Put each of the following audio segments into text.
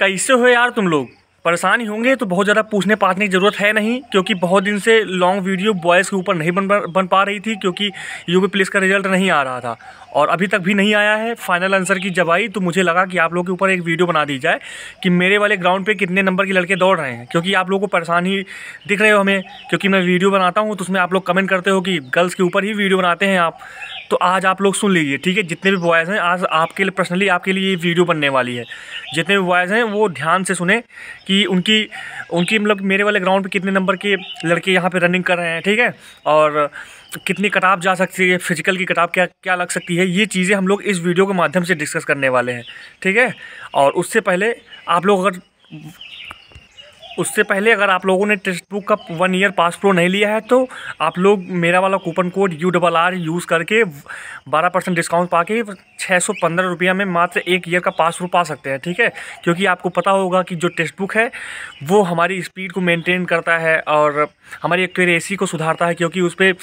कैसे हो यार तुम लोग परेशान ही होंगे तो बहुत ज़्यादा पूछने पाछने की ज़रूरत है नहीं क्योंकि बहुत दिन से लॉन्ग वीडियो बॉयज़ के ऊपर नहीं बन बन पा रही थी क्योंकि पी प्लेस का रिजल्ट नहीं आ रहा था और अभी तक भी नहीं आया है फाइनल आंसर की जब आई तो मुझे लगा कि आप लोगों के ऊपर एक वीडियो बना दी जाए कि मेरे वाले ग्राउंड पर कितने नंबर के लड़के दौड़ रहे हैं क्योंकि आप लोग को परेशान ही दिख रहे हो हमें क्योंकि मैं वीडियो बनाता हूँ तो उसमें आप लोग कमेंट करते हो कि गर्ल्स के ऊपर ही वीडियो बनाते हैं आप तो आज आप लोग सुन लीजिए ठीक है जितने भी बॉयज़ हैं आज आपके लिए पर्सनली आपके लिए ये वीडियो बनने वाली है जितने भी बॉयज़ हैं वो ध्यान से सुने कि उनकी उनकी मतलब मेरे वाले ग्राउंड पे कितने नंबर के लड़के यहाँ पे रनिंग कर रहे हैं ठीक है और कितनी कटाप जा सकती है फिजिकल की कटाप क्या क्या लग सकती है ये चीज़ें हम लोग इस वीडियो के माध्यम से डिस्कस करने वाले हैं ठीक है और उससे पहले आप लोग अगर उससे पहले अगर आप लोगों ने टेक्स्ट बुक का वन ईयर पास प्रो नहीं लिया है तो आप लोग मेरा वाला coupon code U double R use करके बारह परसेंट डिस्काउंट पा के छः सौ पंद्रह रुपये में मात्र एक ईयर का पास प्रो पा सकते हैं ठीक है क्योंकि आपको पता होगा कि जो टेक्स्ट बुक है वो हमारी स्पीड को मेनटेन करता है और हमारी एक्यूरेसी को सुधारता है क्योंकि उस पर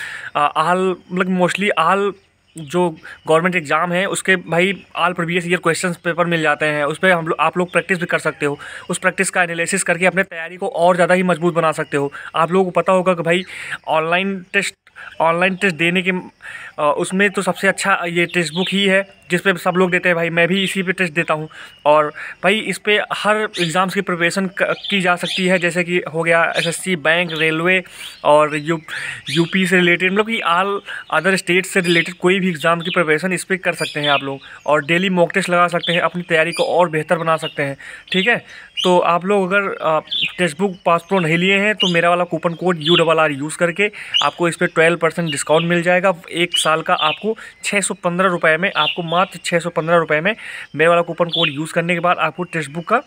आल मतलब मोस्टली आल जो गवर्नमेंट एग्ज़ाम है उसके भाई all previous year question paper मिल जाते हैं उस पर हम लोग आप लोग प्रैक्टिस भी कर सकते हो उस प्रैक्टिस का एनालिसिस करके अपने तैयारी को और ज़्यादा ही मजबूत बना सकते हो आप लोगों को पता होगा कि भाई ऑनलाइन टेस्ट ऑनलाइन टेस्ट देने के उसमें तो सबसे अच्छा ये टेक्स्ट बुक ही है जिस पे सब लोग देते हैं भाई मैं भी इसी पे टेस्ट देता हूँ और भाई इस पर हर एग्ज़ाम्स की प्रिपरेशन की जा सकती है जैसे कि हो गया एसएससी बैंक रेलवे और यू यूपी से रिलेटेड मतलब कि आल अदर स्टेट से रिलेटेड कोई भी एग्ज़ाम की प्रिपरेशन इस पर कर सकते हैं आप लोग और डेली मॉक टेस्ट लगा सकते हैं अपनी तैयारी को और बेहतर बना सकते हैं ठीक है तो आप लोग अगर टेक्स्ट बुक पास प्रो नहीं लिए हैं तो मेरा वाला coupon code U double R use करके आपको इस पर ट्वेल्व परसेंट डिस्काउंट मिल जाएगा एक साल का आपको छः सौ पंद्रह रुपये में आपको मात्र छः सौ पंद्रह रुपये में मेरे वाला कूपन कोड यूज़ करने के बाद आपको टेक्स्ट बुक का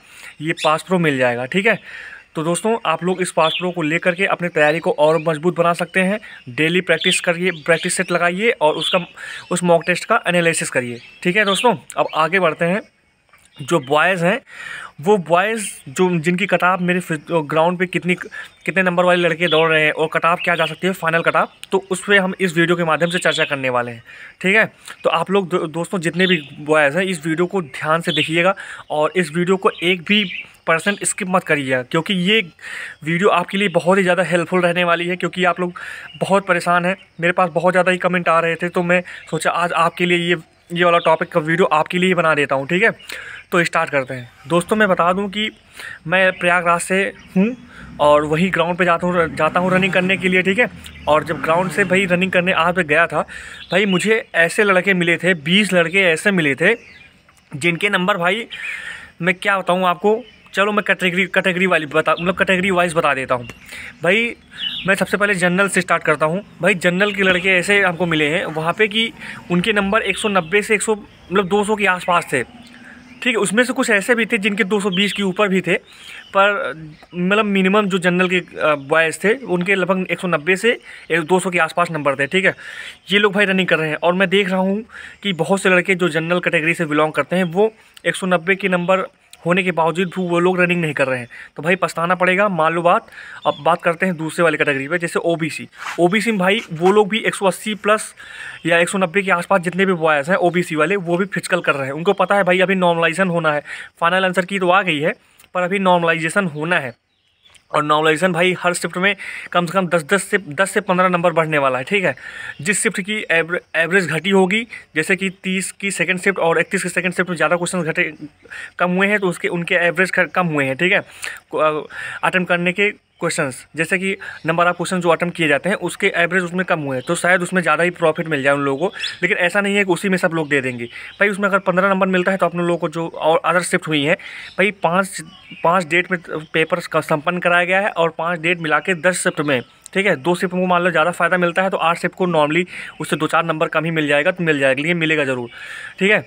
ये पास प्रो मिल जाएगा ठीक है तो दोस्तों आप लोग इस पास प्रो को लेकर के अपनी तैयारी को और मजबूत बना सकते हैं डेली प्रैक्टिस करिए प्रैक्टिस सेट लगाइए और उसका उस मॉक टेस्ट का एनालिसिस करिए ठीक है दोस्तों अब आगे बढ़ते हैं जो बॉयज़ हैं वो बॉयज़ जो जिनकी कटाप मेरे ग्राउंड पे कितनी कितने नंबर वाले लड़के दौड़ रहे हैं और कटाप क्या जा सकती है फाइनल कटाप तो उस पर हम इस वीडियो के माध्यम से चर्चा करने वाले हैं ठीक है तो आप लोग दो, दोस्तों जितने भी बॉयज़ हैं इस वीडियो को ध्यान से देखिएगा और इस वीडियो को एक भी परसेंट स्किप मत करिएगा क्योंकि ये वीडियो आपके लिए बहुत ही ज़्यादा हेल्पफुल रहने वाली है क्योंकि आप लोग बहुत परेशान हैं मेरे पास बहुत ज़्यादा ही कमेंट आ रहे थे तो मैं सोचा आज आपके लिए ये ये वाला टॉपिक का वीडियो आपके लिए ही बना देता हूँ ठीक है तो स्टार्ट करते हैं दोस्तों मैं बता दूं कि मैं प्रयागराज से हूं और वहीं ग्राउंड पे जाता हूं जाता हूं रनिंग करने के लिए ठीक है और जब ग्राउंड से भाई रनिंग करने आ पे गया था भाई मुझे ऐसे लड़के मिले थे बीस लड़के ऐसे मिले थे जिनके नंबर भाई मैं क्या बताऊँ आपको चलो मैं कैटेगरी कैटेगरी वाली बता मतलब कैटेगरी वाइज बता देता हूँ भाई मैं सबसे पहले जनरल से स्टार्ट करता हूँ भाई जनरल के लड़के ऐसे हमको मिले हैं वहाँ पे कि उनके नंबर 190 से 100 मतलब 200 के आसपास थे ठीक है उसमें से कुछ ऐसे भी थे जिनके 220 के ऊपर भी थे पर मतलब मिनिमम जो जनरल के बॉयज़ थे उनके लगभग 190 से 200 के आसपास नंबर थे ठीक है ये लोग भाई रनिंग कर रहे हैं और मैं देख रहा हूँ कि बहुत से लड़के जो जनरल कैटेगरी से बिलोंग करते हैं वो 190 के नंबर होने के बावजूद भी वो लोग रनिंग नहीं कर रहे हैं तो भाई पछताना पड़ेगा बात अब बात करते हैं दूसरे वाली कैटेगरी पे जैसे O B C O B C में भाई वो लोग भी 180 प्लस या 190 के आसपास जितने भी बॉयज हैं ओ बी सी वाले वो भी फिजिकल कर रहे हैं उनको पता है भाई अभी नॉर्मलाइजेशन होना है फाइनल आंसर की तो आ गई है पर अभी नॉर्मलाइजेशन होना है और नॉर्मलाइजेशन भाई हर शिफ्ट में कम से कम दस दस से दस से पंद्रह नंबर बढ़ने वाला है ठीक है जिस शिफ्ट की एवरेज घटी होगी जैसे कि तीस की सेकंड शिफ्ट और इकतीस की सेकंड शिफ्ट में ज़्यादा क्वेश्चन घटे कम हुए हैं तो उसके उनके एवरेज कम हुए हैं ठीक है अटैम्प्ट करने के क्वेश्चंस जैसे कि नंबर ऑफ क्वेश्चन जो अटैम्प्ट किए जाते हैं उसके एवरेज उसमें कम हुए तो शायद उसमें ज़्यादा ही प्रॉफिट मिल जाए उन लोगों को लेकिन ऐसा नहीं है कि उसी में सब लोग दे देंगे भाई उसमें अगर पंद्रह नंबर मिलता है तो अपने लोगों को जो और अदर शिफ्ट हुई हैं भाई पाँच पाँच डेट में पेपर संपन्न कराया गया है और पाँच डेट मिला के दस शिफ्ट में ठीक है दो शिफ्ट को मान लो ज़्यादा फ़ायदा मिलता है तो आठ शिफ्ट को नॉर्मली उससे दो चार नंबर कम ही मिल जाएगा तो मिल जाएगा लेकिन मिलेगा ज़रूर ठीक है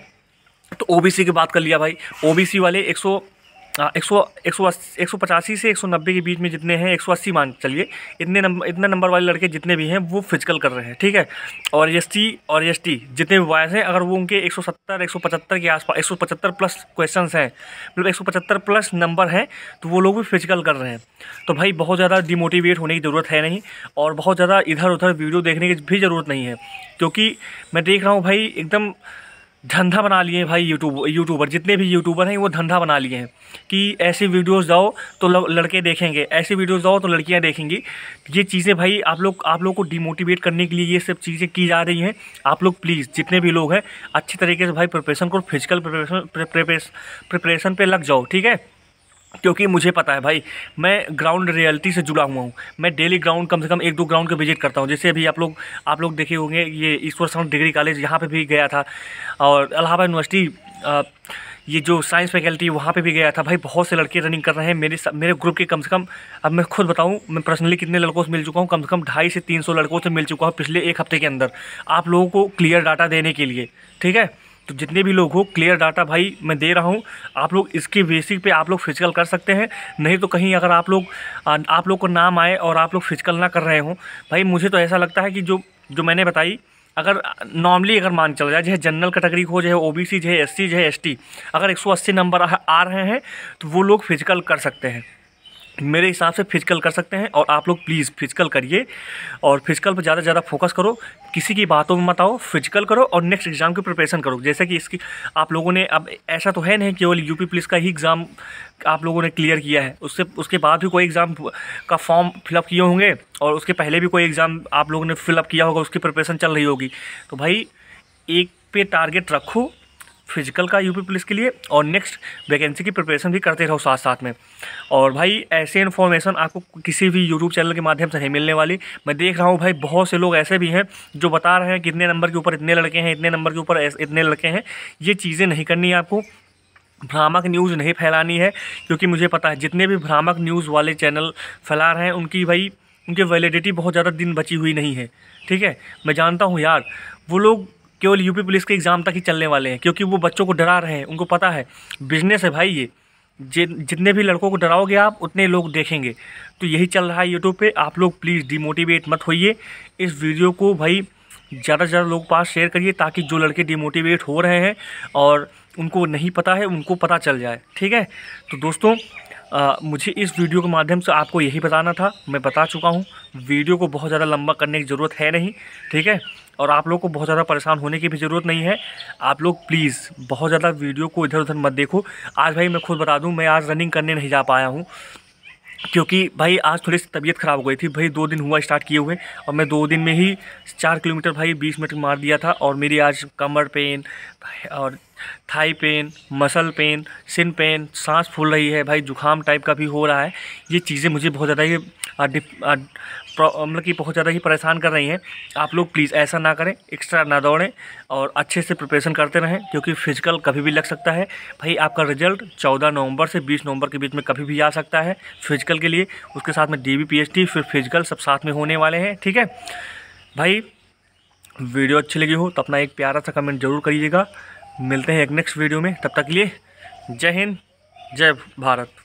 तो ओबीसी की बात कर लिया भाई ओबीसी वाले एक सौ हाँ, एक सौ एक सौ अस्सी एक सौ पचासी से एक सौ नब्बे के बीच में जितने हैं एक सौ अस्सी मान चलिए इतने नंबर इतने नंबर वाले लड़के जितने भी हैं वो फिजिकल कर रहे हैं ठीक है और एस टी और एस टी जितने भी बॉयज़ हैं अगर वो उनके एक सौ सत्तर एक सौ पचहत्तर के आसपास एक सौ पचहत्तर प्लस क्वेश्चन हैं मतलब एक सौ पचहत्तर प्लस नंबर हैं तो वो लोग भी फिजिकल कर रहे हैं तो भाई बहुत ज़्यादा डिमोटिवेट होने की ज़रूरत है नहीं और बहुत ज़्यादा इधर उधर वीडियो देखने की भी ज़रूरत नहीं है क्योंकि मैं देख रहा हूँ भाई एकदम धंधा बना लिए भाई यूट्यूब यूट्यूबर जितने भी यूट्यूबर हैं वो धंधा बना लिए हैं कि ऐसी वीडियोस जाओ तो लड़के देखेंगे ऐसी वीडियोस जाओ तो लड़कियां देखेंगी ये चीज़ें भाई आप लोग आप लोग को डिमोटिवेट करने के लिए ये सब चीज़ें की जा रही हैं आप लोग प्लीज़ जितने भी लोग हैं अच्छे तरीके से भाई प्रिपरेशन को फिजिकल प्रिपरेशन प्रिपरेशन पर लग जाओ ठीक है क्योंकि मुझे पता है भाई मैं ग्राउंड रियलिटी से जुड़ा हुआ हूँ मैं डेली ग्राउंड कम से कम एक दो ग्राउंड का विजिट करता हूँ जैसे अभी आप लोग आप लोग देखे होंगे ये ईश्वर साउंड डिग्री कॉलेज यहाँ पे भी गया था और अलाहाबाद यूनिवर्सिटी ये जो साइंस फैकल्टी वहाँ पे भी गया था भाई बहुत से लड़के रनिंग कर रहे हैं मेरे मेरे ग्रुप के कम से कम अब मैं खुद बताऊँ मैं पर्सनली कितने लड़कों से मिल चुका हूँ कम से कम ढाई से तीन सौ लड़कों से मिल चुका हूँ पिछले एक हफ्ते के अंदर आप लोगों को क्लियर डाटा देने के लिए ठीक है तो जितने भी लोग हो क्लियर डाटा भाई मैं दे रहा हूँ आप लोग इसके बेसिक पे आप लोग फिजिकल कर सकते हैं नहीं तो कहीं अगर आप लोग आप लोग को नाम आए और आप लोग फिजिकल ना कर रहे हो भाई मुझे तो ऐसा लगता है कि जो जो मैंने बताई अगर नॉर्मली अगर मान चला जाए चाहे जनरल कैटेगरी हो चाहे ओ बी सी चाहे एस सी चाहे एस टी अगर 180 नंबर आ रहे हैं तो वो लोग फिजिकल कर सकते हैं मेरे हिसाब से फिजिकल कर सकते हैं और आप लोग प्लीज़ फिजिकल करिए और फिजिकल पर ज़्यादा से ज़्यादा फोकस करो किसी की बातों में मत आओ फिजिकल करो और नेक्स्ट एग्ज़ाम की प्रिपरेशन करो जैसे कि इसकी आप लोगों ने अब ऐसा तो है नहीं केवल यूपी पुलिस का ही एग्ज़ाम आप लोगों ने क्लियर किया है उससे उसके बाद भी कोई एग्ज़ाम का फॉर्म फिलअप किए होंगे और उसके पहले भी कोई एग्ज़ाम आप लोगों ने फिलअप किया होगा उसकी प्रिपरेशन चल रही होगी तो भाई एक पे टारगेट रखो फिजिकल का यूपी पुलिस के लिए और नेक्स्ट वैकेंसी की प्रिपरेशन भी करते रहो साथ साथ में और भाई ऐसे इन्फॉर्मेशन आपको किसी भी यूट्यूब चैनल के माध्यम से नहीं मिलने वाली मैं देख रहा हूँ भाई बहुत से लोग ऐसे भी हैं जो बता रहे हैं कितने नंबर के ऊपर इतने लड़के हैं इतने नंबर के ऊपर इतने लड़के हैं ये चीज़ें नहीं करनी आपको भ्रामक न्यूज़ नहीं फैलानी है क्योंकि मुझे पता है जितने भी भ्रामक न्यूज़ वाले चैनल फैला रहे हैं उनकी भाई उनकी वैलिडिटी बहुत ज़्यादा दिन बची हुई नहीं है ठीक है मैं जानता हूँ यार वो लोग केवल यूपी पुलिस के एग्ज़ाम तक ही चलने वाले हैं क्योंकि वो बच्चों को डरा रहे हैं उनको पता है बिजनेस है भाई ये जितने भी लड़कों को डराओगे आप उतने लोग देखेंगे तो यही चल रहा है यूट्यूब पर आप लोग प्लीज़ डिमोटिवेट मत होइए इस वीडियो को भाई ज़्यादा से ज़्यादा लोग पास शेयर करिए ताकि जो लड़के डिमोटिवेट हो रहे हैं और उनको नहीं पता है उनको पता चल जाए ठीक है तो दोस्तों आ, मुझे इस वीडियो के माध्यम से आपको यही बताना था मैं बता चुका हूँ वीडियो को बहुत ज़्यादा लंबा करने की ज़रूरत है नहीं ठीक है और आप लोग को बहुत ज़्यादा परेशान होने की भी ज़रूरत नहीं है आप लोग प्लीज़ बहुत ज़्यादा वीडियो को इधर उधर मत देखो आज भाई मैं खुद बता दूँ मैं आज रनिंग करने नहीं जा पाया हूँ क्योंकि भाई आज थोड़ी सी तबीयत ख़राब हो गई थी भाई दो दिन हुआ स्टार्ट किए हुए और मैं दो दिन में ही चार किलोमीटर भाई बीस मिनट मार दिया था और मेरी आज कमर पेन और thigh pain muscle pain shin pain सांस फूल रही है भाई जुकाम टाइप का भी हो रहा है ये चीज़ें मुझे बहुत ज़्यादा ये मतलब कि बहुत ज़्यादा ही परेशान कर रही हैं आप लोग प्लीज़ ऐसा ना करें एक्स्ट्रा ना दौड़ें और अच्छे से प्रिपरेशन करते रहें क्योंकि फिजिकल कभी भी लग सकता है भाई आपका रिजल्ट चौदह नवंबर से बीस नवंबर के बीच में कभी भी आ सकता है फिजिकल के लिए उसके साथ में डी बी फिर फिजिकल सब साथ में होने वाले हैं ठीक है भाई वीडियो अच्छी लगी हो तो अपना एक प्यारा सा कमेंट जरूर करिएगा मिलते हैं एक नेक्स्ट वीडियो में तब तक के लिए जय हिंद जय भारत